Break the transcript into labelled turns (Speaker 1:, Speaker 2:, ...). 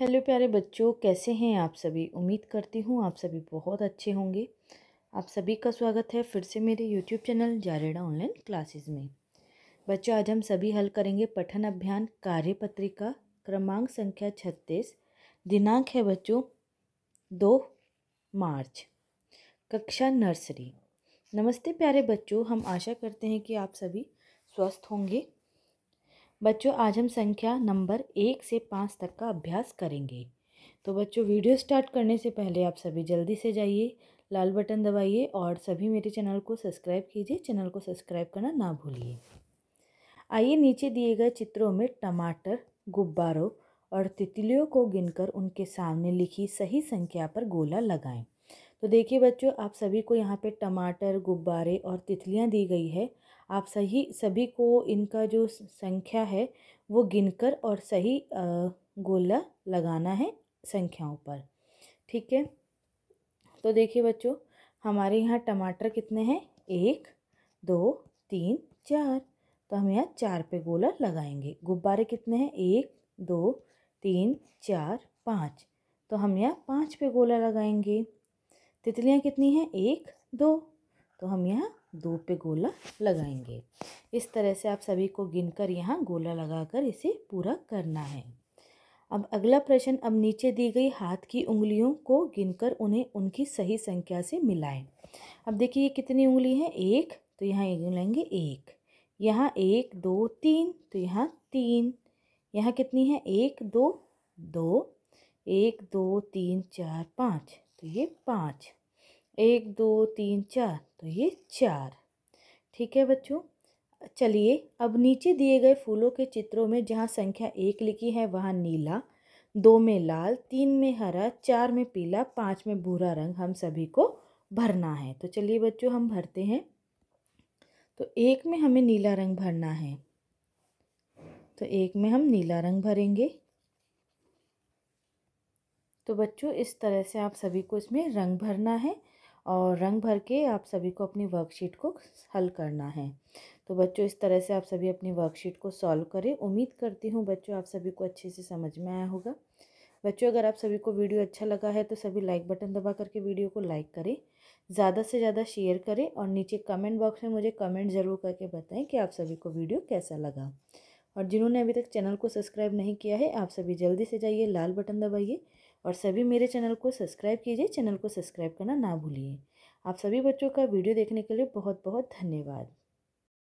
Speaker 1: hello प्यारे बच्चों कैसे हैं आप सभी उम्मीद करती हूँ आप सभी बहुत अच्छे होंगे आप सभी का स्वागत है फिर से मेरे यूट्यूब चैनल जारेडा ऑनलाइन क्लासेस में बच्चों आज हम सभी हल करेंगे पठन अभियान कार्यपत्रिका क्रमांक संख्या छत्तीस दिनांक है बच्चों दो मार्च कक्षा नर्सरी नमस्ते प्यारे बच्चों हम आशा करते हैं कि आप सभी स्वस्थ होंगे बच्चों आज हम संख्या नंबर एक से पाँच तक का अभ्यास करेंगे तो बच्चों वीडियो स्टार्ट करने से पहले आप सभी जल्दी से जाइए लाल बटन दबाइए और सभी मेरे चैनल को सब्सक्राइब कीजिए चैनल को सब्सक्राइब करना ना भूलिए आइए नीचे दिए गए चित्रों में टमाटर गुब्बारों और तितलियों को गिनकर उनके सामने लिखी सही संख्या पर गोला लगाएं तो देखिए बच्चों आप सभी को यहाँ पे टमाटर गुब्बारे और तितलियाँ दी गई है आप सही सभी को इनका जो संख्या है वो गिनकर और सही गोला लगाना है संख्याओं पर ठीक है तो देखिए बच्चों हमारे यहाँ टमाटर कितने हैं एक दो तीन चार तो हम यहाँ चार पे गोला लगाएंगे गुब्बारे कितने हैं एक दो तीन चार पाँच तो हम यहाँ पाँच पे गोला लगाएंगे तितलियाँ कितनी हैं एक दो तो हम यहाँ दो पे गोला लगाएंगे इस तरह से आप सभी को गिनकर यहाँ गोला लगाकर इसे पूरा करना है अब अगला प्रश्न अब नीचे दी गई हाथ की उंगलियों को गिनकर उन्हें उनकी सही संख्या से मिलाएं अब देखिए ये कितनी उंगली है एक तो यहाँ लेंगे एक यहाँ एक दो तीन तो यहाँ तीन यहाँ कितनी है एक दो दो एक दो तीन चार पाँच तो ये पाँच एक दो तीन चार तो ये चार ठीक है बच्चों चलिए अब नीचे दिए गए फूलों के चित्रों में जहाँ संख्या एक लिखी है वहाँ नीला दो में लाल तीन में हरा चार में पीला पाँच में भूरा रंग हम सभी को भरना है तो चलिए बच्चों हम भरते हैं तो एक में हमें नीला रंग भरना है तो एक में हम नीला रंग भरेंगे तो बच्चों इस तरह से आप सभी को इसमें रंग भरना है और रंग भर के आप सभी को अपनी वर्कशीट को हल करना है तो बच्चों इस तरह से आप सभी अपनी वर्कशीट को सॉल्व करें उम्मीद करती हूँ बच्चों आप सभी को अच्छे से समझ में आया होगा बच्चों अगर आप सभी को वीडियो अच्छा लगा है तो सभी लाइक बटन दबा करके वीडियो को लाइक करें ज़्यादा से ज़्यादा शेयर करें और नीचे कमेंट बॉक्स में मुझे कमेंट ज़रूर करके बताएं कि आप सभी को वीडियो कैसा लगा और जिन्होंने अभी तक चैनल को सब्सक्राइब नहीं किया है आप सभी जल्दी से जाइए लाल बटन दबाइए और सभी मेरे चैनल को सब्सक्राइब कीजिए चैनल को सब्सक्राइब करना ना भूलिए आप सभी बच्चों का वीडियो देखने के लिए बहुत बहुत धन्यवाद